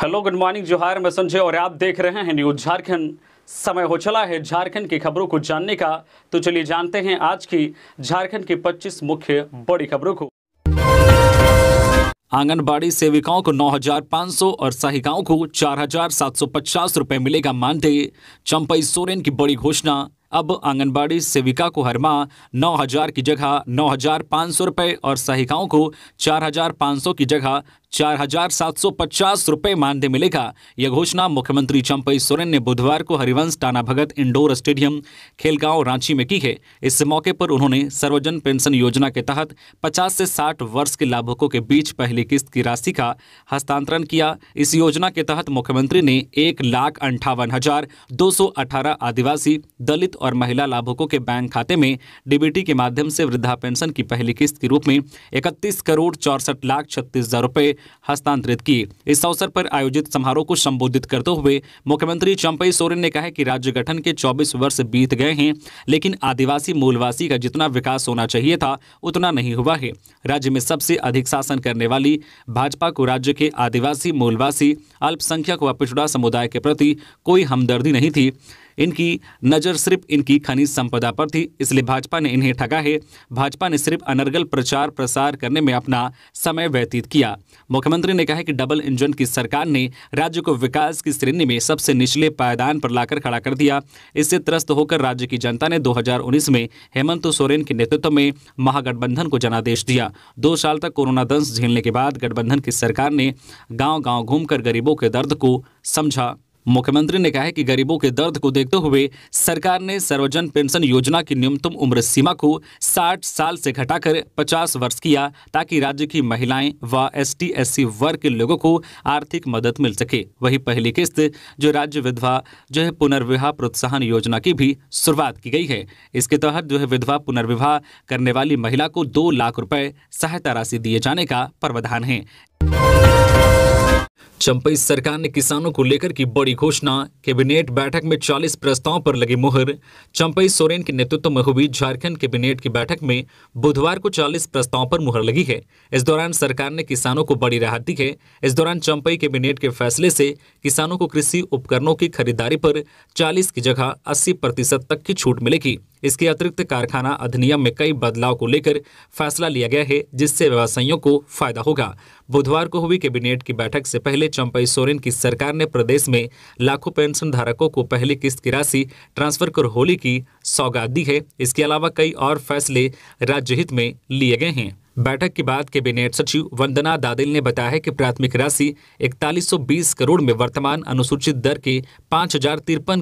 hello good morning जोहार मैं संजय और आप देख रहे हैं न्यूज झारखंड समय हो चला है झारखंड की खबरों को जानने का तो चलिए जानते हैं आज की झारखंड की 25 मुख्य बड़ी खबरों को आंगनबाड़ी सेविकाओं को 9,500 और सहायिकाओं को 4,750 रुपए मिलेगा मानदेय चंपई सोरेन की बड़ी घोषणा अब आंगनबाड़ी सेविका को हर माह नौ हजार की जगह नौ हजार पाँच सौ रुपये और सहायिकाओं को चार हजार पाँच सौ की जगह चार हजार सात सौ पचास रुपये मानदेय मिलेगा यह घोषणा मुख्यमंत्री चंपई सोरेन ने बुधवार को हरिवंश टाना भगत इंडोर स्टेडियम खेलगांव रांची में की है इस मौके पर उन्होंने सर्वजन पेंशन योजना के तहत पचास से साठ वर्ष के लाभुकों के बीच पहली किस्त की राशि का हस्तांतरण किया इस योजना के तहत मुख्यमंत्री ने एक लाख अंठावन हजार दो सौ अठारह आदिवासी दलित और महिला लाभुकों के बैंक खाते में डीबीटी के माध्यम से वृद्धा पेंशन की पहली किस्त के रूप में इकतीस करोड़ चौसठ लाख छत्तीस हजार रूपए हस्तांतरित किए इस अवसर पर आयोजित समारोह को संबोधित करते हुए मुख्यमंत्री चंपई सोरेन ने कहा कि राज्य गठन के चौबीस वर्ष बीत गए हैं लेकिन आदिवासी मूलवासी का जितना विकास होना चाहिए था उतना नहीं हुआ है राज्य में सबसे अधिक शासन करने वाली भाजपा को राज्य के आदिवासी मूलवासी अल्पसंख्यक व पिछड़ा समुदाय के प्रति कोई हमदर्दी नहीं थी इनकी नज़र सिर्फ इनकी खनिज संपदा पर थी इसलिए भाजपा ने इन्हें ठगा है भाजपा ने सिर्फ अनर्गल प्रचार प्रसार करने में अपना समय व्यतीत किया मुख्यमंत्री ने कहा कि डबल इंजन की सरकार ने राज्य को विकास की श्रेणी में सबसे निचले पायदान पर लाकर खड़ा कर दिया इससे त्रस्त होकर राज्य की जनता ने 2019 में हेमंत सोरेन के नेतृत्व में महागठबंधन को जनादेश दिया दो साल तक कोरोना दंश झेलने के बाद गठबंधन की सरकार ने गांव गांव घूमकर गरीबों के दर्द को समझा मुख्यमंत्री ने कहा है कि गरीबों के दर्द को देखते हुए सरकार ने सर्वजन पेंशन योजना की न्यूनतम उम्र सीमा को 60 साल से घटाकर 50 वर्ष किया ताकि राज्य की महिलाएं व एस टी वर्ग के लोगों को आर्थिक मदद मिल सके वही पहली किस्त जो राज्य विधवा जो है पुनर्विवाह प्रोत्साहन योजना की भी शुरुआत की गई है इसके तहत जो है विधवा पुनर्विवाह करने वाली महिला को दो लाख रुपए सहायता राशि दिए जाने का प्रावधान है चंपई सरकार ने किसानों को लेकर की बड़ी घोषणा कैबिनेट बैठक में 40 प्रस्तावों पर लगी मुहर चंपई सोरेन के नेतृत्व में हुई झारखंड कैबिनेट की बैठक में बुधवार को 40 प्रस्तावों पर मुहर लगी है इस दौरान सरकार ने किसानों को बड़ी राहत दी है इस दौरान चंपई कैबिनेट के फैसले से किसानों को कृषि उपकरणों की खरीदारी पर चालीस की जगह अस्सी तक की छूट मिलेगी इसके अतिरिक्त कारखाना अधिनियम में कई बदलाव को लेकर फैसला लिया गया है जिससे व्यवसायियों को फायदा होगा बुधवार को हुई कैबिनेट की बैठक से पहले चंपई सोरेन की सरकार ने प्रदेश में लाखों पेंशन धारकों को पहली किस्त की राशि ट्रांसफर कर होली की सौगात दी है इसके अलावा कई और फैसले राज्य हित में लिए गए हैं बैठक के बाद कैबिनेट सचिव वंदना दादिल ने बताया कि प्राथमिक राशि इकतालीस करोड़ में वर्तमान अनुसूचित दर के पाँच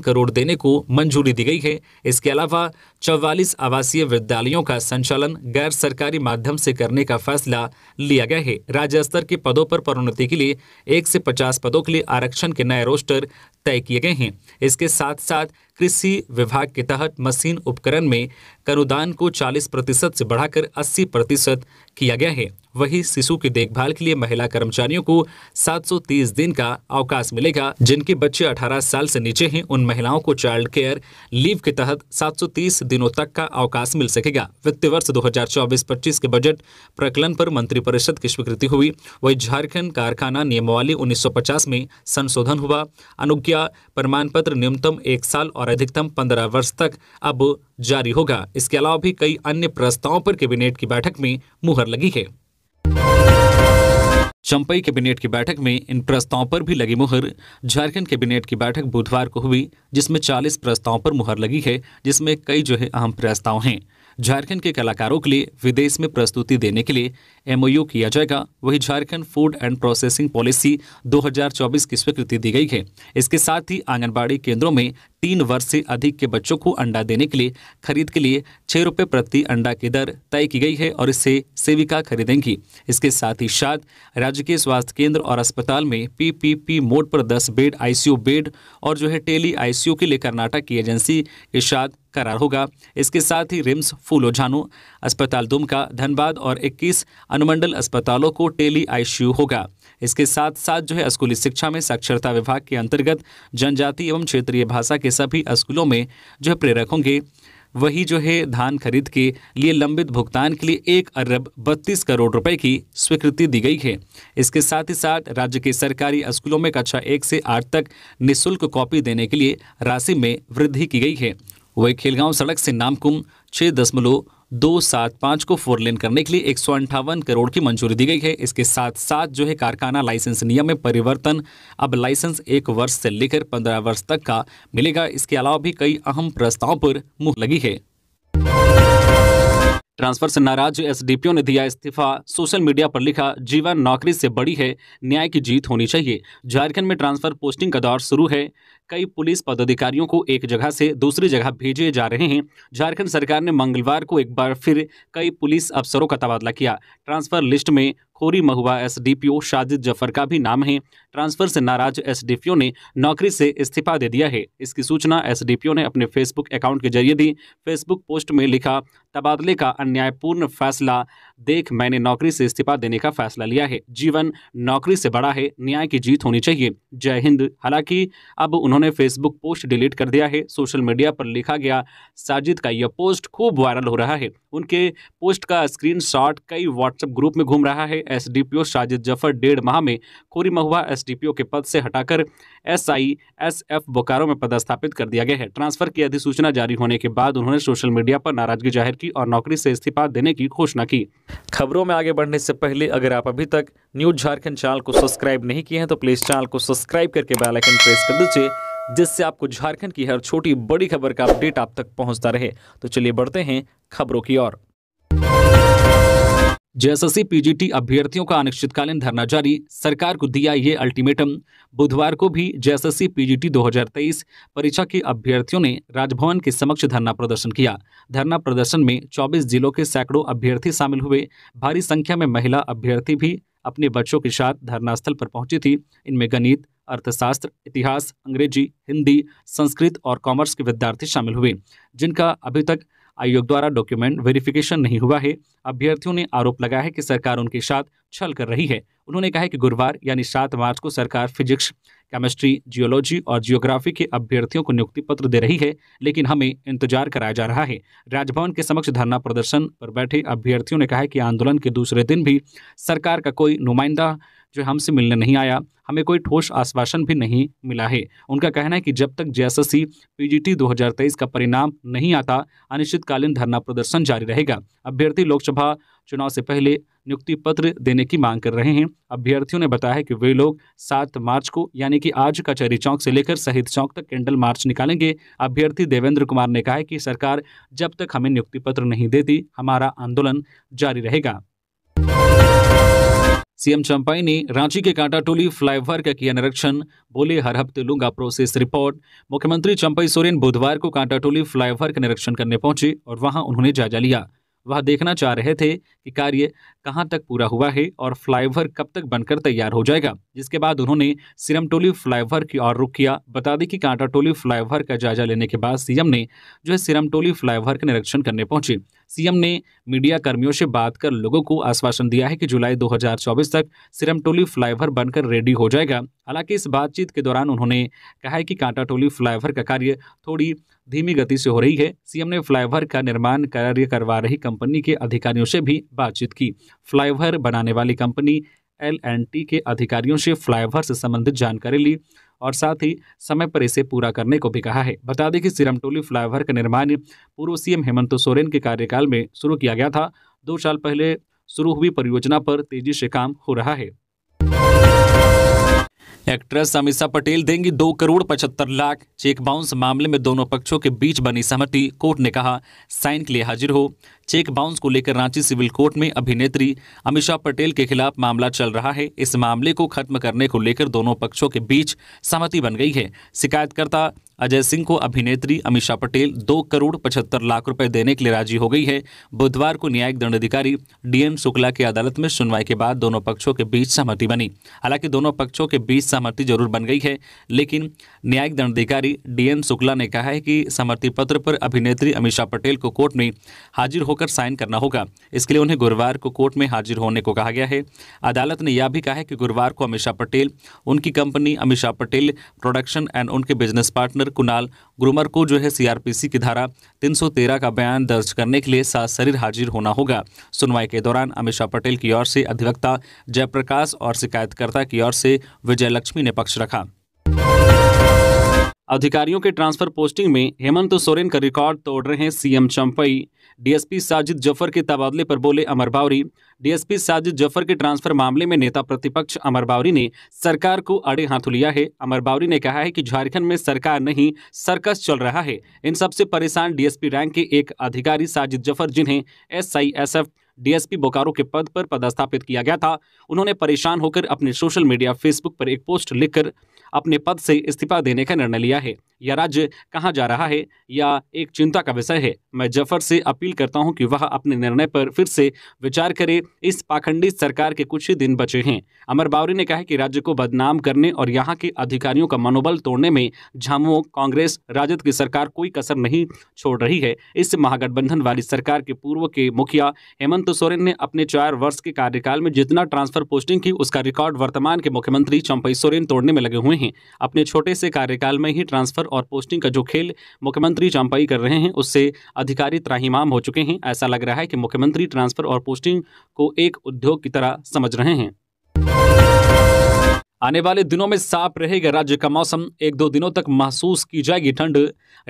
करोड़ देने को मंजूरी दी गई है इसके अलावा चौवालीस आवासीय विद्यालयों का संचालन गैर सरकारी माध्यम से करने का फैसला लिया गया है राज्य स्तर के पदों पर पदोन्नति के लिए एक से पचास पदों के लिए आरक्षण के नए रोस्टर तय किए गए हैं इसके साथ साथ कृषि विभाग के तहत मशीन उपकरण में अनुदान को 40 प्रतिशत से बढ़ाकर 80 प्रतिशत किया गया है वही शिशु की देखभाल के लिए महिला कर्मचारियों को 730 दिन का अवकाश मिलेगा जिनके बच्चे 18 साल से नीचे हैं उन महिलाओं को चाइल्ड केयर लीव के तहत 730 दिनों तक का अवकाश मिल सकेगा वित्तीय वर्ष 2024-25 के बजट प्रकलन पर मंत्रिपरिषद की स्वीकृति हुई वही झारखंड कारखाना नियमावली उन्नीस में संशोधन हुआ अनुज्ञा प्रमाण पत्र न्यूनतम एक साल और और अधिकतम पंद्रह वर्ष तक अब जारी होगा इसके अलावा भी कई अन्य प्रस्तावों पर कैबिनेट की बैठक में मुहर लगी है चंपई कैबिनेट की बैठक में इन प्रस्तावों पर भी लगी मुहर झारखंड कैबिनेट की बैठक बुधवार को हुई जिसमें 40 प्रस्तावों पर मुहर लगी है जिसमें कई जो है अहम प्रस्ताव हैं झारखंड के कलाकारों के लिए विदेश में प्रस्तुति देने के लिए एमओयू किया जाएगा वही Jharkhand food and processing policy 2024 की स्वीकृति दी गई है इसके साथ ही आंगनबाड़ी केंद्रों में तीन वर्ष से अधिक के बच्चों को अंडा देने के लिए खरीद के लिए छह रुपए प्रति अंडा की दर तय की गई है और इससे सेविका खरीदेंगी इसके साथ ही साथ राज्य के स्वास्थ्य केंद्र और अस्पताल में पीपीपी मोड पर 10 बेड आईसीयू बेड और जो है टेली आईसीयू के लिए कर्नाटक की एजेंसी इशाद करार होगा इसके साथ ही रिम्स फूलोझानो अस्पताल दुमका धनबाद और इक्कीस अनुमंडल अस्पतालों को टेली आईसीयू होगा इसके साथ साथ जो है स्कूली शिक्षा में साक्षरता विभाग के अंतर्गत जनजाति एवं क्षेत्रीय भाषा के सभी स्कूलों में जो है प्रेरक होंगे वही जो है धान खरीद के लिए लंबित भुगतान के लिए एक अरब बत्तीस करोड़ रुपए की स्वीकृति दी गई है इसके साथ ही साथ राज्य के सरकारी स्कूलों में कक्षा एक से आठ तक निःशुल्क कॉपी देने के लिए राशि में वृद्धि की गई है वही खेलगांव सड़क से नामकुम छः दशमलव दो सात पाँच को फोर लेन करने के लिए एक सौ अंठावन करोड़ की मंजूरी दी गई है इसके साथ साथ जो है कारखाना लाइसेंस नियम में परिवर्तन अब लाइसेंस एक वर्ष से लेकर पंद्रह वर्ष तक का मिलेगा इसके अलावा भी कई अहम प्रस्तावों पर मुंह लगी है ट्रांसफर से नाराज एसडीपीओ ने दिया इस्तीफा सोशल मीडिया पर लिखा जीवन नौकरी से बड़ी है न्याय की जीत होनी चाहिए झारखंड में ट्रांसफर पोस्टिंग का दौर शुरू है कई पुलिस पदाधिकारियों को एक जगह से दूसरी जगह भेजे जा रहे हैं झारखंड सरकार ने मंगलवार को एक बार फिर कई पुलिस अफसरों का तबादला किया ट्रांसफर लिस्ट में खोरी महुआ एसडीपीओ शाजिद जफर का भी नाम है ट्रांसफर से नाराज एसडीपीओ ने नौकरी से इस्तीफा दे दिया है इसकी सूचना एसडीपीओ ने अपने फेसबुक अकाउंट के जरिए दी फेसबुक पोस्ट में लिखा तबादले का अन्यायपूर्ण फैसला देख मैंने नौकरी से इस्तीफा देने का फैसला लिया है जीवन नौकरी से बड़ा है न्याय की जीत होनी चाहिए जय हिंद हालांकि अब उन्होंने उन्होंने फेसबुक पोस्ट डिलीट कर दिया है सोशल मीडिया पर लिखा गया साजिद का यह पोस्ट खूब वायरल हो रहा है उनके पोस्ट का स्क्रीन कई व्हाट्सएप ग्रुप में घूम रहा है एस साजिद जफर डेढ़ माह में खोरी महुआ एस के पद से हटाकर एस एसएफ बोकारो में पदस्थापित कर दिया गया है ट्रांसफर की अधिसूचना जारी होने के बाद उन्होंने सोशल मीडिया पर नाराजगी जाहिर की और नौकरी से इस्तीफा देने की घोषणा की खबरों में आगे बढ़ने से पहले अगर आप अभी तक न्यूज झारखंड चैनल को सब्सक्राइब नहीं किए हैं तो प्लीज़ चैनल को सब्सक्राइब करके बेल आइकन प्रेस कर दीजिए जिससे आपको झारखंड की हर छोटी बड़ी खबर का अपडेट आप तक पहुंचता रहे तो चलिए बढ़ते हैं खबरों की ओर जेएसएससी पीजीटी अभ्यर्थियों का अनिश्चितकालीन धरना जारी सरकार को दिया ये अल्टीमेटम बुधवार को भी जेएसएससी पीजीटी 2023 परीक्षा के अभ्यर्थियों ने राजभवन के समक्ष धरना प्रदर्शन किया धरना प्रदर्शन में 24 जिलों के सैकड़ों अभ्यर्थी शामिल हुए भारी संख्या में महिला अभ्यर्थी भी अपने बच्चों के साथ धरनास्थल पर पहुंची थी इनमें गणित अर्थशास्त्र इतिहास अंग्रेजी हिंदी संस्कृत और कॉमर्स के विद्यार्थी शामिल हुए जिनका अभी तक आयोग द्वारा डॉक्यूमेंट वेरिफिकेशन नहीं हुआ है अभ्यर्थियों ने आरोप लगाया है कि सरकार उनके साथ छल कर रही है उन्होंने कहा है कि गुरुवार यानी सात मार्च को सरकार फिजिक्स केमिस्ट्री जियोलॉजी और जियोग्राफी के अभ्यर्थियों को नियुक्ति पत्र दे रही है लेकिन हमें इंतजार कराया जा रहा है राजभवन के समक्ष धरना प्रदर्शन पर बैठे अभ्यर्थियों ने कहा है कि आंदोलन के दूसरे दिन भी सरकार का कोई नुमाइंदा जो हमसे मिलने नहीं आया हमें कोई ठोस आश्वासन भी नहीं मिला है उनका कहना है कि जब तक जे एस का परिणाम नहीं आता अनिश्चितकालीन धरना प्रदर्शन जारी रहेगा अभ्यर्थी लोकसभा चुनाव से पहले नियुक्ति पत्र देने की मांग कर रहे हैं अभ्यर्थियों ने बताया कि वे लोग सात मार्च को यानी कि आज कचहरी चौक से लेकर शहीद चौक तक कैंडल मार्च निकालेंगे अभ्यर्थी देवेंद्र कुमार ने कहा है कि सरकार जब तक हमें नियुक्ति पत्र नहीं देती हमारा आंदोलन जारी रहेगा सीएम चंपाई ने रांची के कांटाटोली फ्लाईओवर का किया निरीक्षण बोले हर हफ्ते लूंगा प्रोसेस रिपोर्ट मुख्यमंत्री चंपाई सोरेन बुधवार को कांटाटोली फ्लाईओवर का निरीक्षण करने पहुंचे और वहां उन्होंने जायजा लिया वह देखना चाह रहे थे कि कार्य कहां तक पूरा हुआ है और फ्लाईओवर कब तक बनकर तैयार हो जाएगा जिसके बाद उन्होंने सीएम टोली फ्लाईओवर की ओर रुख किया बता दें कि कांटा टोली फ्लाईओवर का जायजा लेने के बाद सीएम ने जो है सीरम टोली फ्लाईओवर का निरीक्षण करने पहुंचे सीएम ने मीडिया कर्मियों से बात कर लोगों को आश्वासन दिया है कि जुलाई 2024 तक सिरमटोली फ्लाईओवर बनकर रेडी हो जाएगा हालांकि इस बातचीत के दौरान उन्होंने कहा है कि कांटाटोली फ्लाईओवर का कार्य थोड़ी धीमी गति से हो रही है सीएम ने फ्लाईओवर का निर्माण कार्य करवा रही कंपनी के अधिकारियों से भी बातचीत की फ्लाईओवर बनाने वाली कंपनी एल एंड टी के अधिकारियों से फ्लाईओवर से संबंधित जानकारी ली और साथ ही समय पर इसे पूरा करने को भी कहा है बता दें कि सिरमटोली फ्लाईओवर का निर्माण पूर्व सीएम हेमंत सोरेन के कार्यकाल में शुरू किया गया था दो साल पहले शुरू हुई परियोजना पर तेजी से काम हो रहा है एक्ट्रेस अमीषा पटेल देंगी दो करोड़ पचहत्तर लाख चेक बाउंस मामले में दोनों पक्षों के बीच बनी सहमति कोर्ट ने कहा साइन के लिए हाजिर हो चेक बाउंस को लेकर रांची सिविल कोर्ट में अभिनेत्री अमिषा पटेल के खिलाफ मामला चल रहा है इस मामले को खत्म करने को लेकर दोनों पक्षों के बीच सहमति बन गई है शिकायतकर्ता अजय सिंह को अभिनेत्री अमिषा पटेल दो करोड़ पचहत्तर लाख रुपए देने के लिए राजी हो गई है बुधवार को न्यायिक दंडाधिकारी डीएन शुक्ला की अदालत में सुनवाई के बाद दोनों पक्षों के बीच सहमति बनी हालांकि दोनों पक्षों के बीच सहमति जरूर बन गई है लेकिन न्यायिक दंडाधिकारी डीएन शुक्ला ने कहा है कि सहमति पत्र पर अभिनेत्री अमिषा पटेल को कोर्ट में हाजिर हो होकर साइन करना होगा इसके लिए उन्हें गुरुवार को कोर्ट में हाजिर होने को कहा गया है अदालत ने यह भी कहा है कि गुरुवार को अमित शाह पटेल उनकी company Amit Shah Patel production and उनके बिजनेस पार्टनर कुणाल ग्रूमर को जो है सीआरपीसी की धारा 313 का बयान दर्ज करने के लिए सात शरीर हाजिर होना होगा सुनवाई के दौरान अमित शाह पटेल की ओर से अधिवक्ता जयप्रकाश और शिकायतकर्ता की ओर से विजय लक्ष्मी ने पक्ष रखा अधिकारियों के ट्रांसफर पोस्टिंग में हेमंत सोरेन का रिकॉर्ड तोड़ रहे हैं सीएम चंपई डीएसपी साजिद जफर के तबादले पर बोले अमर बावरी डीएसपी साजिद जफर के ट्रांसफर मामले में नेता प्रतिपक्ष अमर बावरी ने सरकार को अड़े हाथों लिया है अमर बावरी ने कहा है कि झारखंड में सरकार नहीं सर्कस चल रहा है इन सबसे परेशान डीएसपी रैंक के एक अधिकारी साजिद जफर जिन्हें एस डीएसपी बोकारो के पद पर पदस्थापित किया गया था उन्होंने परेशान होकर अपने सोशल मीडिया फेसबुक पर एक पोस्ट लिखकर अपने पद से इस्तीफा देने का निर्णय लिया है यह राज्य कहाँ जा रहा है या एक चिंता का विषय है मैं जफर से अपील करता हूं कि वह अपने निर्णय पर फिर से विचार करे इस पाखंडी सरकार के कुछ ही दिन बचे हैं अमर बावरी ने कहा कि राज्य को बदनाम करने और यहाँ के अधिकारियों का मनोबल तोड़ने में झामुओं कांग्रेस राजद की सरकार कोई कसर नहीं छोड़ रही है इस महागठबंधन वाली सरकार के पूर्व के मुखिया हेमंत सोरेन ने अपने चार वर्ष के कार्यकाल में जितना ट्रांसफर पोस्टिंग की उसका रिकॉर्ड वर्तमान के मुख्यमंत्री चंपई सोरेन तोड़ने में लगे हुए हैं हैं अपने छोटे से कार्यकाल में ही ट्रांसफर और पोस्टिंग का जो खेल मुख्यमंत्री चांपाई कर रहे हैं उससे अधिकारी त्राहीमाम हो चुके हैं ऐसा लग रहा है कि मुख्यमंत्री ट्रांसफर और पोस्टिंग को एक उद्योग की तरह समझ रहे हैं आने वाले दिनों में साफ रहेगा राज्य का मौसम एक दो दिनों तक महसूस की जाएगी ठंड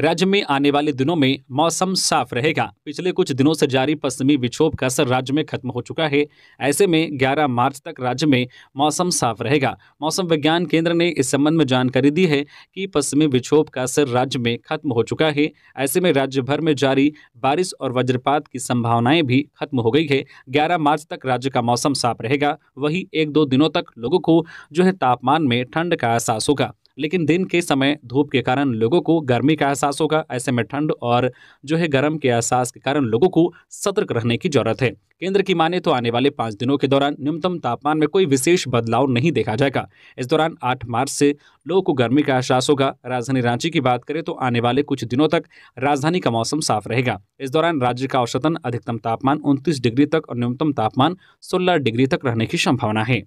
राज्य में आने वाले दिनों में मौसम साफ रहेगा पिछले कुछ दिनों से जारी पश्चिमी विक्षोभ का असर राज्य में खत्म हो चुका है ऐसे में 11 मार्च तक राज्य में मौसम साफ रहेगा मौसम विज्ञान केंद्र ने इस संबंध में जानकारी दी है कि पश्चिमी विक्षोभ का असर राज्य में खत्म हो चुका है ऐसे में राज्य भर में जारी बारिश और वज्रपात की संभावनाएं भी खत्म हो गई है ग्यारह मार्च तक राज्य का मौसम साफ रहेगा वही एक दो दिनों तक लोगों को जो है तापमान में ठंड का एहसास होगा लेकिन दिन के समय धूप के कारण लोगों को गर्मी का एहसास होगा ऐसे में ठंड और जो है गर्म के एहसास के कारण लोगों को सतर्क रहने की जरूरत है केंद्र की माने तो आने वाले पाँच दिनों के दौरान न्यूनतम तापमान में कोई विशेष बदलाव नहीं देखा जाएगा इस दौरान 8 मार्च से लोगों को गर्मी का एहसास होगा राजधानी रांची की बात करें तो आने वाले कुछ दिनों तक राजधानी का मौसम साफ रहेगा इस दौरान राज्य का औसतन अधिकतम तापमान उनतीस डिग्री तक और न्यूनतम तापमान सोलह डिग्री तक रहने की संभावना है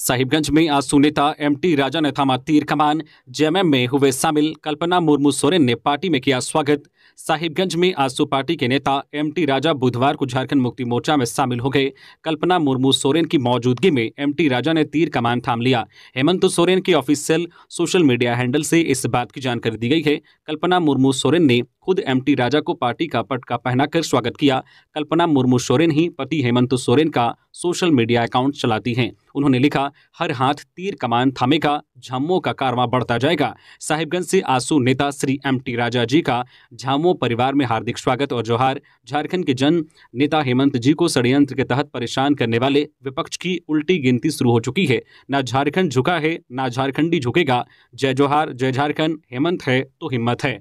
साहिबगंज में आजसू नेता एम टी राजा ने थामा तीर कमान जेएमएम में हुए शामिल कल्पना मुर्मू सोरेन ने पार्टी में किया स्वागत साहिबगंज में आजसू पार्टी के नेता एम टी राजा बुधवार को झारखंड मुक्ति मोर्चा में शामिल हो गए कल्पना मुर्मू सोरेन की मौजूदगी में एम टी राजा ने तीर कमान थाम लिया हेमंत सोरेन के ऑफिशियल सोशल मीडिया हैंडल से इस बात की जानकारी दी गई है कल्पना मुर्मू सोरेन ने खुद एम टी राजा को पार्टी का पटका पहनाकर स्वागत किया कल्पना मुर्मू सोरेन ही पति हेमंत सोरेन का सोशल मीडिया अकाउंट चलाती हैं उन्होंने लिखा हर हाथ तीर कमान थामेगा झामो का कारवां बढ़ता जाएगा साहिबगंज से आंसू नेता श्री एम टी राजा जी का झामो परिवार में हार्दिक स्वागत और जोहार झारखंड के जन नेता हेमंत जी को षडयंत्र के तहत परेशान करने वाले विपक्ष की उल्टी गिनती शुरू हो चुकी है ना झारखंड झुका है ना झारखंडी झुकेगा जय जोहार जय झारखंड हेमंत है तो हिम्मत है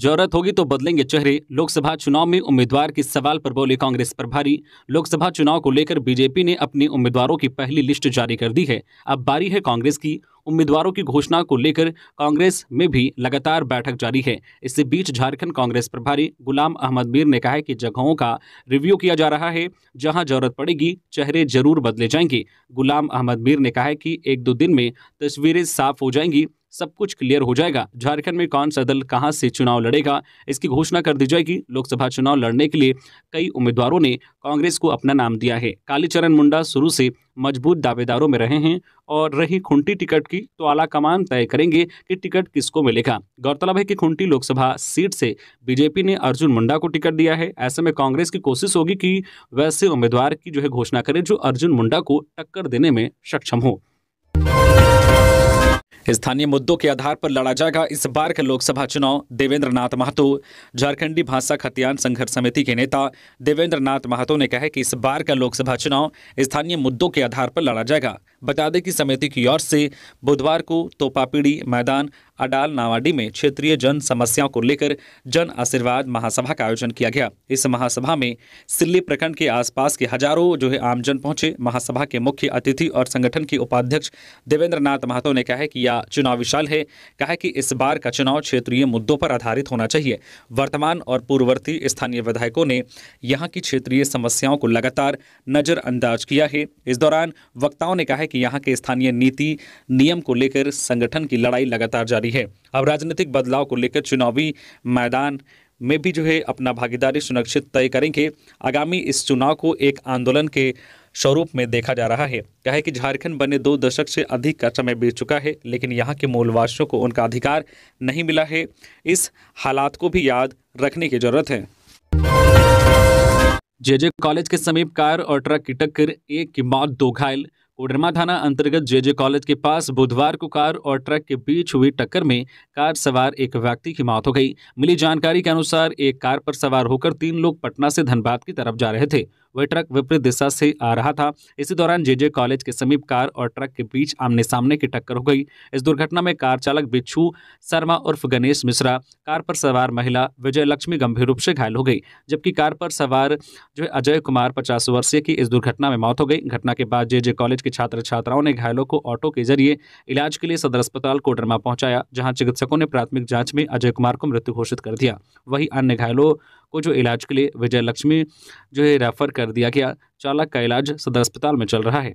जरूरत होगी तो बदलेंगे चेहरे लोकसभा चुनाव में उम्मीदवार के सवाल पर बोले कांग्रेस प्रभारी लोकसभा चुनाव को लेकर बीजेपी ने अपने उम्मीदवारों की पहली लिस्ट जारी कर दी है अब बारी है कांग्रेस की उम्मीदवारों की घोषणा को लेकर कांग्रेस में भी लगातार बैठक जारी है इसी बीच झारखंड कांग्रेस प्रभारी गुलाम अहमद मीर ने कहा है कि जगहों का रिव्यू किया जा रहा है जहां जरूरत पड़ेगी चेहरे जरूर बदले जाएंगे गुलाम अहमद मीर ने कहा है कि एक दो दिन में तस्वीरें साफ हो जाएंगी सब कुछ क्लियर हो जाएगा झारखंड में कौन सा दल कहाँ से चुनाव लड़ेगा इसकी घोषणा कर दी जाएगी लोकसभा चुनाव लड़ने के लिए कई उम्मीदवारों ने कांग्रेस को अपना नाम दिया है कालीचरण मुंडा शुरू से मजबूत दावेदारों में रहे हैं और रही खुंटी टिकट की तो आला कमान तय करेंगे कि टिकट किसको मिलेगा गौरतलब है कि खुंटी लोकसभा सीट से बीजेपी ने अर्जुन मुंडा को टिकट दिया है ऐसे में कांग्रेस की कोशिश होगी कि वैसे उम्मीदवार की जो है घोषणा करे जो अर्जुन मुंडा को टक्कर देने में सक्षम हो स्थानीय मुद्दों के आधार पर लड़ा जाएगा इस बार का लोकसभा चुनाव देवेंद्र नाथ महतो झारखंडी भाषा खतियान संघर्ष समिति के नेता देवेंद्र नाथ महतो ने कहा कि इस बार का लोकसभा चुनाव स्थानीय मुद्दों के आधार पर लड़ा जाएगा बता दें कि समिति की ओर से बुधवार को तोपापीड़ी मैदान अडाल नावाडी में क्षेत्रीय जन समस्याओं को लेकर जन आशीर्वाद महासभा का आयोजन किया गया इस महासभा में सिल्ली प्रखंड के आसपास के हजारों जो है आमजन पहुंचे महासभा के मुख्य अतिथि और संगठन के उपाध्यक्ष देवेंद्र नाथ महतो ने कहा कि यह चुनाव विशाल है कहा कि इस बार का चुनाव क्षेत्रीय मुद्दों पर आधारित होना चाहिए वर्तमान और पूर्ववर्ती स्थानीय विधायकों ने यहाँ की क्षेत्रीय समस्याओं को लगातार नजरअंदाज किया है इस दौरान वक्ताओं ने कहा कि यहाँ के स्थानीय नीति नियम को लेकर संगठन की लड़ाई लगातार जारी है अब राजनीतिक बदलाव को लेकर चुनावी मैदान में भी जो है अपना भागीदारी सुनिश्चित तय करेंगे आगामी इस चुनाव को एक आंदोलन के स्वरूप में देखा जा रहा है कहे कि झारखंड बने दो दशक से अधिक का समय बीत चुका है लेकिन यहाँ के मूलवासियों को उनका अधिकार नहीं मिला है इस हालात को भी याद रखने की जरूरत है जेजे कॉलेज के समीप कार और ट्रक की टक्कर एक की मौत दो घायल कोडरमा थाना अंतर्गत जे जे कॉलेज के पास बुधवार को कार और ट्रक के बीच हुई टक्कर में कार सवार एक व्यक्ति की मौत हो गई मिली जानकारी के अनुसार एक कार पर सवार होकर तीन लोग पटना से धनबाद की तरफ जा रहे थे वह ट्रक विपरीत दिशा से आ रहा था इसी दौरान जेजे कॉलेज के समीप कार और ट्रक के बीच आमने सामने की टक्कर हो गई इस दुर्घटना में कार चालक बिच्छू शर्मा उर्फ गणेश मिश्रा कार पर सवार महिला विजय लक्ष्मी गंभीर रूप से घायल हो गई जबकि कार पर सवार जो है अजय कुमार पचास वर्षीय की इस दुर्घटना में मौत हो गई घटना के बाद जेजे कॉलेज के छात्र छात्राओं ने घायलों को ऑटो के जरिए इलाज के लिए सदर अस्पताल कोडरमा पहुंचाया जहां चिकित्सकों ने प्राथमिक जांच में अजय कुमार को मृत्यु घोषित कर दिया वहीं अन्य घायलों को जो इलाज के लिए विजय लक्ष्मी जो है रेफर कर दिया गया चालक का इलाज सदर अस्पताल में चल रहा है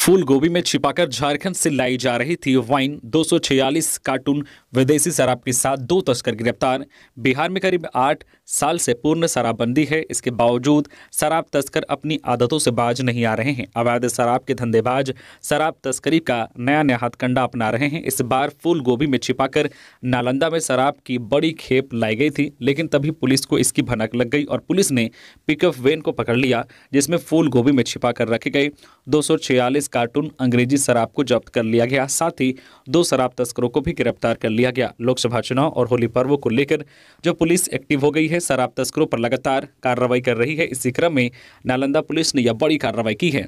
फूल गोभी में छिपाकर झारखंड से लाई जा रही थी वाइन 246 कार्टून विदेशी शराब के साथ दो तस्कर गिरफ्तार बिहार में करीब आठ साल से पूर्ण शराबबंदी है इसके बावजूद शराब तस्कर अपनी आदतों से बाज नहीं आ रहे हैं अवैध शराब के धंधेबाज शराब तस्करी का नया नया हथकंडा अपना रहे हैं इस बार फूल गोभी में छिपाकर नालंदा में शराब की बड़ी खेप लाई गई थी लेकिन तभी पुलिस को इसकी भनक लग गई और पुलिस ने पिकअप वैन को पकड़ लिया जिसमें फूल गोभी में छिपा कर रखे गए दो कार्टून अंग्रेजी शराब को जब्त कर लिया गया साथ ही दो शराब तस्करों को भी गिरफ्तार कर लिया गया लोकसभा चुनाव और होली पर्व को लेकर जो पुलिस एक्टिव हो गई है शराब तस्करों पर लगातार कार्रवाई कर रही है इसी क्रम में नालंदा पुलिस ने यह बड़ी कार्रवाई की है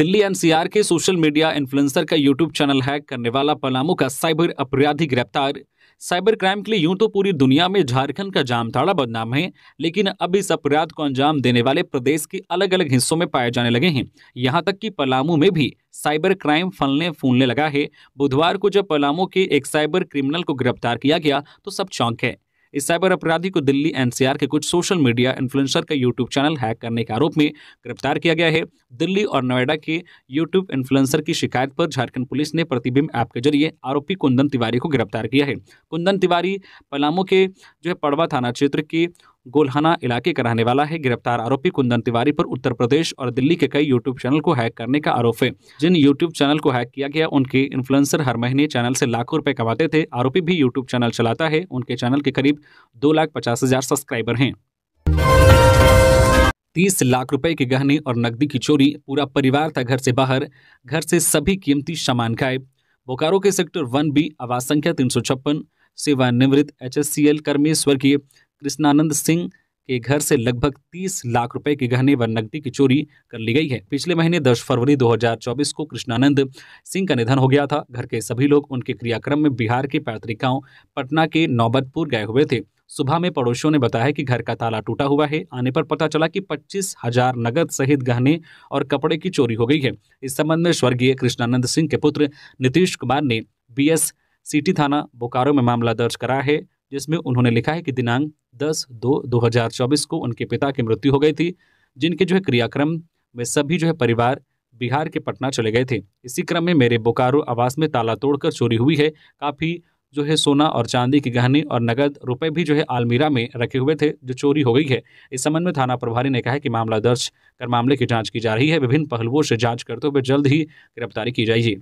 दिल्ली एनसीआर के सोशल मीडिया इन्फ्लुएंसर का यूट्यूब चैनल हैक करने वाला पलामू का साइबर अपराधी गिरफ्तार साइबर क्राइम के लिए यूं तो पूरी दुनिया में झारखंड का जामताड़ा बदनाम है लेकिन अब इस अपराध को अंजाम देने वाले प्रदेश के अलग अलग हिस्सों में पाए जाने लगे हैं यहां तक कि पलामू में भी साइबर क्राइम फलने फूलने लगा है बुधवार को जब पलामू के एक साइबर क्रिमिनल को गिरफ्तार किया गया तो सब चौंक है इस साइबर अपराधी को दिल्ली एनसीआर के कुछ सोशल मीडिया इन्फ्लुएंसर का यूट्यूब चैनल हैक करने के आरोप में गिरफ्तार किया गया है दिल्ली और नोएडा के यूट्यूब इन्फ्लुएंसर की शिकायत पर झारखंड पुलिस ने प्रतिबिंब ऐप के जरिए आरोपी कुंदन तिवारी को गिरफ्तार किया है कुंदन तिवारी पलामू के जो है पड़वा थाना क्षेत्र के गोलहाना इलाके का रहने वाला है गिरफ्तार आरोपी कुंदन तिवारी पर उत्तर प्रदेश और दिल्ली के कई यूट्यूब चैनल को हैक करने का आरोप है जिन यूट्यूब चैनल को हैक किया गया उनके इन्फ्लुएंसर हर महीने चैनल से लाखों रुपए कमाते थे आरोपी भी यूट्यूब चैनल चलाता है उनके चैनल के करीब दो लाख पचास हजार सब्सक्राइबर हैं तीस लाख रुपए के गहने और नकदी की चोरी पूरा परिवार था घर से बाहर घर से सभी कीमती सामान गायब बोकारो के सेक्टर वन बी आवास संख्या तीन सौ छप्पन सेवानिवृत्त एच एस सी एल कर्मी स्वर्गीय कृष्णानंद सिंह के घर से लगभग 30 लाख रुपए के गहने व नकदी की चोरी कर ली गई है पिछले महीने 10 फरवरी 2024 को कृष्णानंद सिंह का निधन हो गया था घर के सभी लोग उनके क्रियाक्रम में बिहार के पैतृक गांव पटना के नौबतपुर गए हुए थे सुबह में पड़ोसियों ने बताया कि घर का ताला टूटा हुआ है आने पर पता चला कि पच्चीस हजार नगद सहित गहने और कपड़े की चोरी हो गई है इस संबंध में स्वर्गीय कृष्णानंद सिंह के पुत्र नीतीश कुमार ने बी सिटी थाना बोकारो में मामला दर्ज करा है जिसमें उन्होंने लिखा है कि दिनांक 10 दो 2024 को उनके पिता की मृत्यु हो गई थी जिनके जो है क्रियाक्रम में सभी जो है परिवार बिहार के पटना चले गए थे इसी क्रम में मेरे बोकारो आवास में ताला तोड़कर चोरी हुई है काफ़ी जो है सोना और चांदी की गहने और नगद रुपए भी जो है आलमीरा में रखे हुए थे जो चोरी हो गई है इस संबंध में थाना प्रभारी ने कहा है कि मामला दर्ज कर मामले की जांच की जा रही है विभिन्न पहलुओं से जांच करते हुए जल्द ही गिरफ्तारी की जाएगी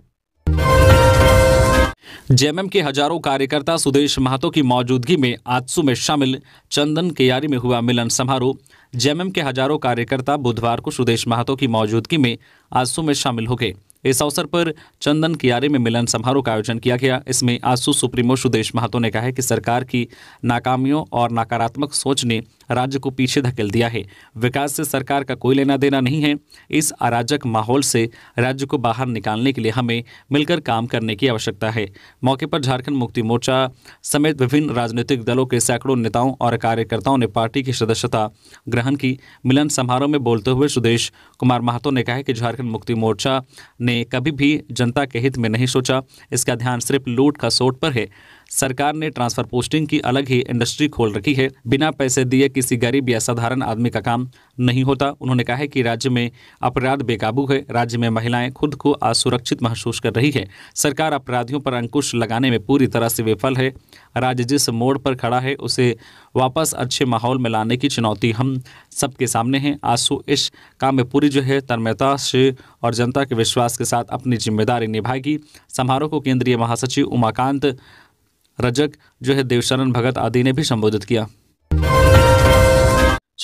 जेएमएम के हजारों कार्यकर्ता सुदेश महतो की मौजूदगी में आजसू में शामिल चंदन केयारी में हुआ मिलन समारोह जेएमएम के हजारों कार्यकर्ता बुधवार को सुदेश महतो की मौजूदगी में आजसू में शामिल हो गए इस अवसर पर चंदन कियारे में मिलन समारोह का आयोजन किया गया इसमें आजसू सुप्रीमो सुदेश महतो ने कहा है कि सरकार की नाकामियों और नकारात्मक सोच ने राज्य को पीछे धकेल दिया है विकास से सरकार का कोई लेना देना नहीं है इस अराजक माहौल से राज्य को बाहर निकालने के लिए हमें मिलकर काम करने की आवश्यकता है मौके पर झारखंड मुक्ति मोर्चा समेत विभिन्न राजनीतिक दलों के सैकड़ों नेताओं और कार्यकर्ताओं ने पार्टी की सदस्यता ग्रहण की मिलन समारोह में बोलते हुए सुदेश कुमार महातो ने कहा कि झारखंड मुक्ति मोर्चा ने कभी भी जनता के हित में नहीं सोचा इसका ध्यान सिर्फ लूट का सोट पर है सरकार ने ट्रांसफर पोस्टिंग की अलग ही इंडस्ट्री खोल रखी है बिना पैसे दिए किसी गरीब या साधारण आदमी का काम नहीं होता उन्होंने कहा है कि राज्य में अपराध बेकाबू है राज्य में महिलाएं खुद को असुरक्षित महसूस कर रही है सरकार अपराधियों पर अंकुश लगाने में पूरी तरह से विफल है राज्य जिस मोड़ पर खड़ा है उसे वापस अच्छे माहौल में लाने की चुनौती हम सबके सामने है आंसू इस काम में पूरी जो है तन्मयता से और जनता के विश्वास के साथ अपनी जिम्मेदारी निभाएगी समारोह को केंद्रीय महासचिव उमाकांत रजक जो है देवशरण भगत आदि ने भी संबोधित किया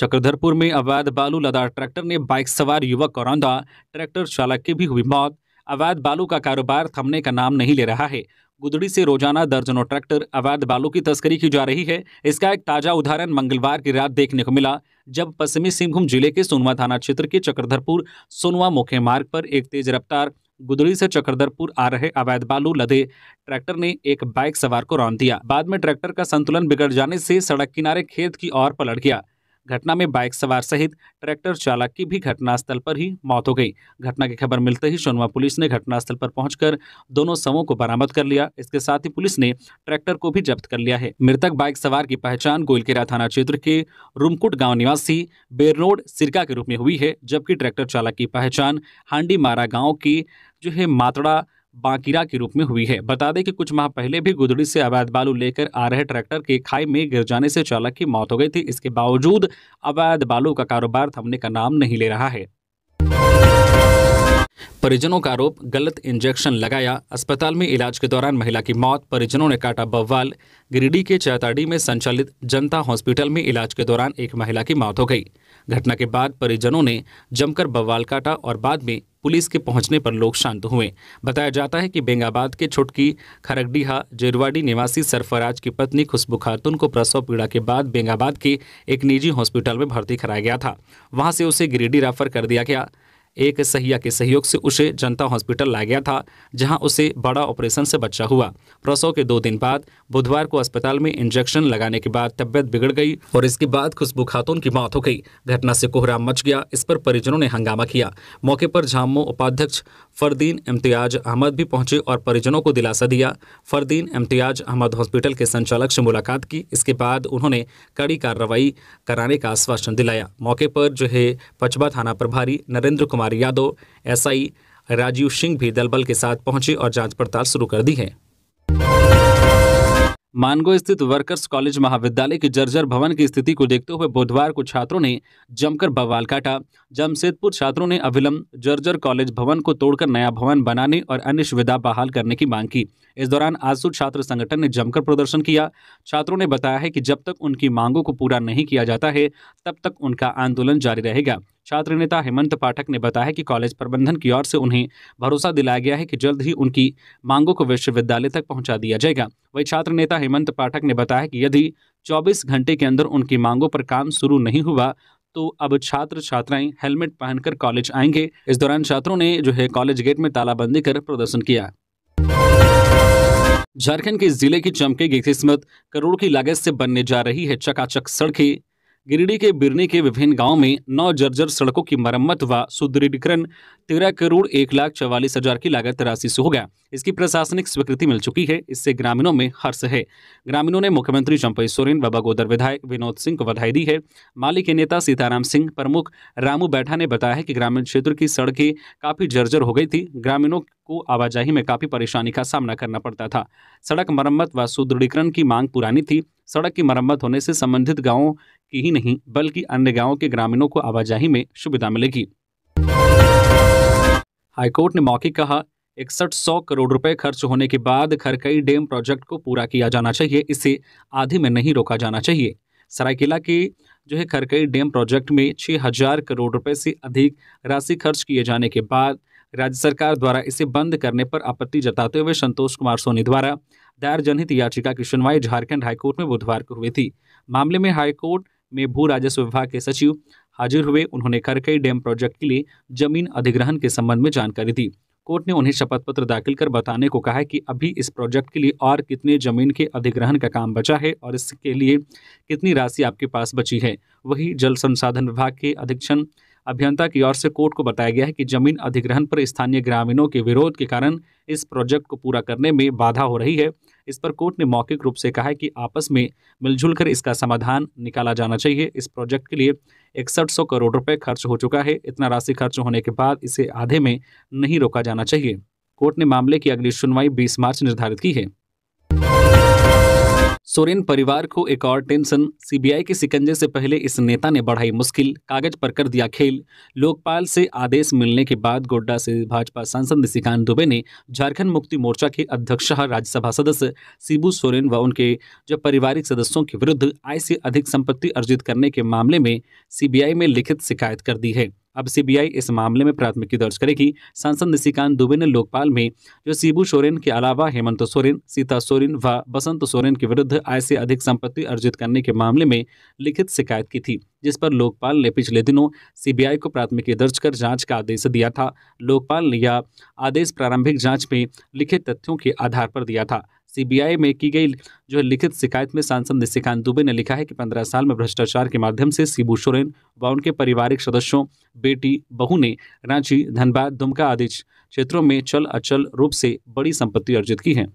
चक्रधरपुर में अवैध बालू लदा ट्रैक्टर ने बाइक सवार युवक को रौंदा ट्रैक्टर चालक की भी हुई मौत अवैध बालू का कारोबार थमने का नाम नहीं ले रहा है गुदड़ी से रोजाना दर्जनों ट्रैक्टर अवैध बालू की तस्करी की जा रही है इसका एक ताजा उदाहरण मंगलवार की रात देखने को मिला जब पश्चिमी सिंहभूम जिले के सोनवा थाना क्षेत्र के चक्रधरपुर सोनवा मुख्य मार्ग पर एक तेज रफ्तार गुदड़ी से चक्रधरपुर आ रहे अवैध बालू लदे ट्रैक्टर ने एक बाइक सवार को रौन दिया बाद में ट्रैक्टर का संतुलन बिगड़ जाने से सड़क किनारे खेत की ओर पलट गया घटना में बाइक सवार सहित ट्रैक्टर चालक की भी घटनास्थल पर ही मौत हो गई घटना की खबर मिलते ही सोनवा पुलिस ने घटनास्थल पर पहुंचकर दोनों शवों को बरामद कर लिया इसके साथ ही पुलिस ने ट्रैक्टर को भी जब्त कर लिया है मृतक बाइक सवार की पहचान गोलकेरा थाना क्षेत्र के रूमकुट गांव निवासी बेरनोड सिरका के रूप में हुई है जबकि ट्रैक्टर चालक की पहचान हांडी मारा गाँव की जो है मातड़ा बांकीरा के रूप में हुई है बता दें कि कुछ माह पहले भी गुदड़ी से अवैध बालू लेकर आ रहे ट्रैक्टर के खाई में गिर जाने से चालक की मौत हो गई थी इसके बावजूद अवैध बालू का कारोबार थमने का नाम नहीं ले रहा है परिजनों का आरोप गलत इंजेक्शन लगाया अस्पताल में इलाज के दौरान महिला की मौत परिजनों ने काटा बव्वाल गिरिडीह के चैताडी में संचालित जनता हॉस्पिटल में इलाज के दौरान एक महिला की मौत हो गई घटना के बाद परिजनों ने जमकर बवाल काटा और बाद में पुलिस के पहुंचने पर लोग शांत हुए बताया जाता है कि बेंगाबाद के छुटकी खरगडीहा जेरवाडी निवासी सरफराज की पत्नी खुशबू खातून को प्रसव पीड़ा के बाद बेंगाबाद के एक निजी हॉस्पिटल में भर्ती कराया गया था वहां से उसे गिरिडीह रेफर कर दिया गया एक सहिया के सहयोग से उसे जनता हॉस्पिटल लाया गया था जहां उसे बड़ा ऑपरेशन से बच्चा हुआ प्रसव के दो दिन बाद बुधवार को अस्पताल में इंजेक्शन लगाने के बाद तबियत बिगड़ गई और इसके बाद खुशबू खातून की मौत हो गई घटना से कोहराम मच गया इस पर परिजनों ने हंगामा किया मौके पर झामो उपाध्यक्ष फरदीन इम्तियाज अहमद भी पहुंचे और परिजनों को दिलासा दिया फरदीन इम्तियाज अहमद हॉस्पिटल के संचालक से मुलाकात की इसके बाद उन्होंने कड़ी कार्रवाई कराने का आश्वासन दिलाया मौके पर जो है पचबा थाना प्रभारी नरेंद्र कुमार यादव एसआई राजीव सिंह भी दलबल के साथ पहुंचे और जांच पड़ताल शुरू कर दी है मानगो स्थित वर्कर्स कॉलेज महाविद्यालय के जर्जर भवन की स्थिति को देखते हुए बुधवार को छात्रों ने जमकर बवाल काटा जमशेदपुर छात्रों ने अविलंब जर्जर कॉलेज भवन को तोड़कर नया भवन बनाने और अन्य सुविधा बहाल करने की मांग की इस दौरान आजसू छात्र संगठन ने जमकर प्रदर्शन किया छात्रों ने बताया है कि जब तक उनकी मांगों को पूरा नहीं किया जाता है तब तक उनका आंदोलन जारी रहेगा छात्र नेता हेमंत पाठक ने बताया कि कॉलेज प्रबंधन की ओर से उन्हें भरोसा दिलाया गया है कि जल्द ही उनकी मांगों को विश्वविद्यालय तक पहुंचा दिया जाएगा वही छात्र नेता हेमंत पाठक ने बताया कि यदि 24 घंटे के अंदर उनकी मांगों पर काम शुरू नहीं हुआ तो अब छात्र छात्राएं हेलमेट पहनकर कॉलेज आएंगे इस दौरान छात्रों ने जो है कॉलेज गेट में तालाबंदी कर प्रदर्शन किया झारखंड के जिले की चमकेगी किस्मत करोड़ की लागत से बनने जा रही है चकाचक सड़कें गिरिडीह के बिरनी के विभिन्न गांव में नौ जर्जर सड़कों की मरम्मत व सुदृढ़ीकरण तेरह करोड़ एक लाख चवालीस हजार की लागत राशि से हो गया इसकी प्रशासनिक स्वीकृति मिल चुकी है इससे ग्रामीणों में हर्ष है ग्रामीणों ने मुख्यमंत्री चंपई सोरेन व बगोदर विधायक विनोद सिंह को बधाई दी है माली के नेता सीताराम सिंह प्रमुख रामू बैठा ने बताया है कि ग्रामीण क्षेत्र की सड़कें काफी जर्जर हो गई थी ग्रामीणों को आवाजाही में काफ़ी परेशानी का सामना करना पड़ता था सड़क मरम्मत व सुदृढ़ीकरण की मांग पुरानी थी सड़क की मरम्मत होने से संबंधित गाँवों की ही नहीं बल्कि अन्य गाँवों के ग्रामीणों को आवाजाही में सुविधा मिलेगी हाईकोर्ट ने मौके कहा इकसठ सौ करोड़ रुपए खर्च होने के बाद खरकई डैम प्रोजेक्ट को पूरा किया जाना चाहिए इसे आधे में नहीं रोका जाना चाहिए सरायकेला के जो है खरकई डैम प्रोजेक्ट में छः हजार करोड़ रुपए से अधिक राशि खर्च किए जाने के बाद राज्य सरकार द्वारा इसे बंद करने पर आपत्ति जताते हुए संतोष कुमार सोनी द्वारा दायर जनहित याचिका की सुनवाई झारखंड हाईकोर्ट में बुधवार को हुई थी मामले में हाईकोर्ट में भू राजस्व विभाग के सचिव हाजिर हुए उन्होंने करकई डैम प्रोजेक्ट के लिए जमीन अधिग्रहण के संबंध में जानकारी दी कोर्ट ने उन्हें शपथ पत्र दाखिल कर बताने को कहा है कि अभी इस प्रोजेक्ट के लिए और कितने जमीन के अधिग्रहण का काम बचा है और इसके लिए कितनी राशि आपके पास बची है वही जल संसाधन विभाग के अधीक्षण अभियंता की ओर से कोर्ट को बताया गया है कि जमीन अधिग्रहण पर स्थानीय ग्रामीणों के विरोध के कारण इस प्रोजेक्ट को पूरा करने में बाधा हो रही है इस पर कोर्ट ने मौखिक रूप से कहा है कि आपस में मिलजुल कर इसका समाधान निकाला जाना चाहिए इस प्रोजेक्ट के लिए इकसठ सौ करोड़ रुपए खर्च हो चुका है इतना राशि खर्च होने के बाद इसे आधे में नहीं रोका जाना चाहिए कोर्ट ने मामले की अगली सुनवाई बीस मार्च निर्धारित की है सोरेन परिवार को एक और टेंशन सीबीआई के सिकंजे से पहले इस नेता ने बढ़ाई मुश्किल कागज पर कर दिया खेल लोकपाल से आदेश मिलने के बाद गोड्डा से भाजपा सांसद निशिकांत दुबे ने झारखंड मुक्ति मोर्चा के अध्यक्ष राज्यसभा सदस्य सिबू सोरेन व उनके जो पारिवारिक सदस्यों के विरुद्ध आय से अधिक संपत्ति अर्जित करने के मामले में सीबीआई में लिखित शिकायत कर दी है अब सीबीआई इस मामले में प्राथमिकी दर्ज करेगी सांसद निशिकांत दुबे ने लोकपाल में जो सीबू सोरेन के अलावा हेमंत सोरेन सीता सोरेन व बसंत सोरेन के विरुद्ध आय से अधिक संपत्ति अर्जित करने के मामले में लिखित शिकायत की थी जिस पर लोकपाल ने पिछले दिनों सीबीआई को प्राथमिकी दर्ज कर जांच का आदेश दिया था लोकपाल ने यह आदेश प्रारंभिक जांच में लिखित तथ्यों के आधार पर दिया था सीबीआई में की गई जो लिखित शिकायत में सांसद निशिकांत दुबे ने लिखा है कि पंद्रह साल में भ्रष्टाचार के माध्यम से सीबू सोरेन व उनके पारिवारिक सदस्यों बेटी बहू ने रांची धनबाद दुमका आदि क्षेत्रों में चल अचल रूप से बड़ी संपत्ति अर्जित की है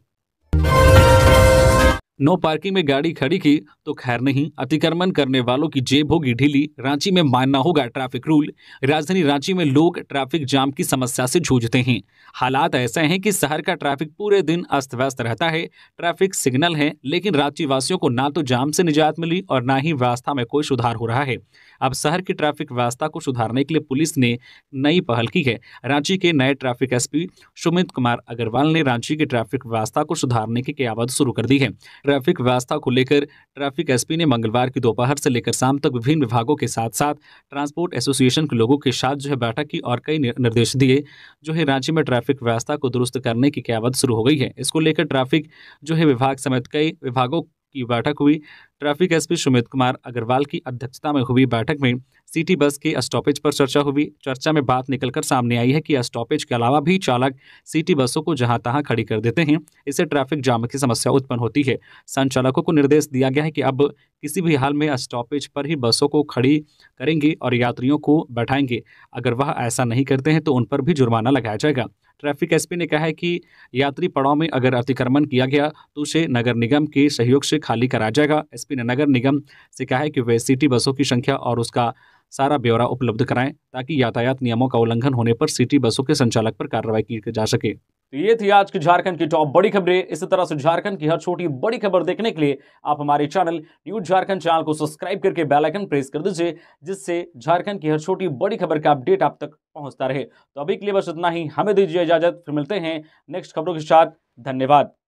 नो पार्किंग में गाड़ी खड़ी की तो खैर नहीं अतिक्रमण करने वालों की जेब होगी ढीली रांची में मानना होगा ट्रैफिक रूल राजधानी रांची में लोग ट्रैफिक जाम की समस्या से जूझते हैं हालात ऐसे हैं कि शहर का ट्रैफिक पूरे दिन अस्त व्यस्त रहता है ट्रैफिक सिग्नल है लेकिन रांची वासियों को ना तो जाम से निजात मिली और ना ही व्यवस्था में कोई सुधार हो रहा है अब शहर की ट्रैफिक व्यवस्था को सुधारने के लिए पुलिस ने नई पहल की है रांची के नए ट्रैफिक एसपी सुमित कुमार अग्रवाल ने रांची की ट्रैफिक व्यवस्था को सुधारने की क्यावत शुरू कर दी है ट्रैफिक व्यवस्था को लेकर ट्रैफिक एसपी ने मंगलवार की दोपहर से लेकर शाम तक विभिन्न विभागों के साथ साथ ट्रांसपोर्ट एसोसिएशन के लोगों के साथ जो है बैठक की और कई निर्देश दिए जो है रांची में ट्रैफिक व्यवस्था को दुरुस्त करने की क्यावत शुरू हो गई है इसको लेकर ट्रैफिक जो है विभाग समेत कई विभागों की बैठक हुई ट्रैफिक एसपी सुमित कुमार अग्रवाल की अध्यक्षता में हुई बैठक में सिटी बस के स्टॉपेज पर चर्चा हुई चर्चा में बात निकलकर सामने आई है कि स्टॉपेज के अलावा भी चालक सिटी बसों को जहां तहां खड़ी कर देते हैं इससे ट्रैफिक जाम की समस्या उत्पन्न होती है संचालकों को निर्देश दिया गया है कि अब किसी भी हाल में स्टॉपेज पर ही बसों को खड़ी करेंगे और यात्रियों को बैठाएंगे अगर वह ऐसा नहीं करते हैं तो उन पर भी जुर्माना लगाया जाएगा ट्रैफिक एसपी ने कहा है कि यात्री पड़ाव में अगर अतिक्रमण किया गया तो उसे नगर निगम के सहयोग से खाली कराया जाएगा एसपी ने नगर निगम से कहा है कि वे सिटी बसों की संख्या और उसका सारा ब्यौरा उपलब्ध कराएं ताकि यातायात नियमों का उल्लंघन होने पर सिटी बसों के संचालक पर कार्रवाई की जा सके तो ये थी आज की झारखंड की टॉप बड़ी खबरें इसी तरह से झारखंड की हर छोटी बड़ी खबर देखने के लिए आप हमारे चैनल न्यूज झारखंड चैनल को सब्सक्राइब करके बेल आइकन प्रेस कर दीजिए जिससे झारखंड की हर छोटी बड़ी खबर का अपडेट आप तक पहुंचता रहे तो अभी के लिए बस इतना ही हमें दीजिए इजाजत फिर मिलते हैं नेक्स्ट खबरों के साथ धन्यवाद